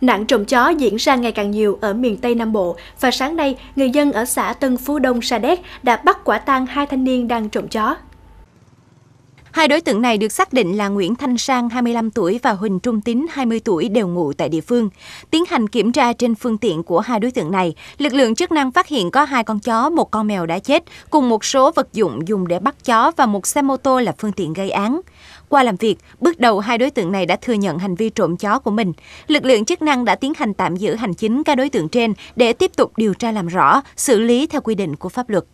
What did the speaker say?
Nạn trộm chó diễn ra ngày càng nhiều ở miền Tây Nam Bộ và sáng nay, người dân ở xã Tân Phú Đông Sa Đéc đã bắt quả tang hai thanh niên đang trộm chó. Hai đối tượng này được xác định là Nguyễn Thanh Sang 25 tuổi và Huỳnh Trung Tín 20 tuổi đều ngụ tại địa phương. Tiến hành kiểm tra trên phương tiện của hai đối tượng này, lực lượng chức năng phát hiện có hai con chó, một con mèo đã chết, cùng một số vật dụng dùng để bắt chó và một xe mô tô là phương tiện gây án. Qua làm việc, bước đầu hai đối tượng này đã thừa nhận hành vi trộm chó của mình. Lực lượng chức năng đã tiến hành tạm giữ hành chính các đối tượng trên để tiếp tục điều tra làm rõ, xử lý theo quy định của pháp luật.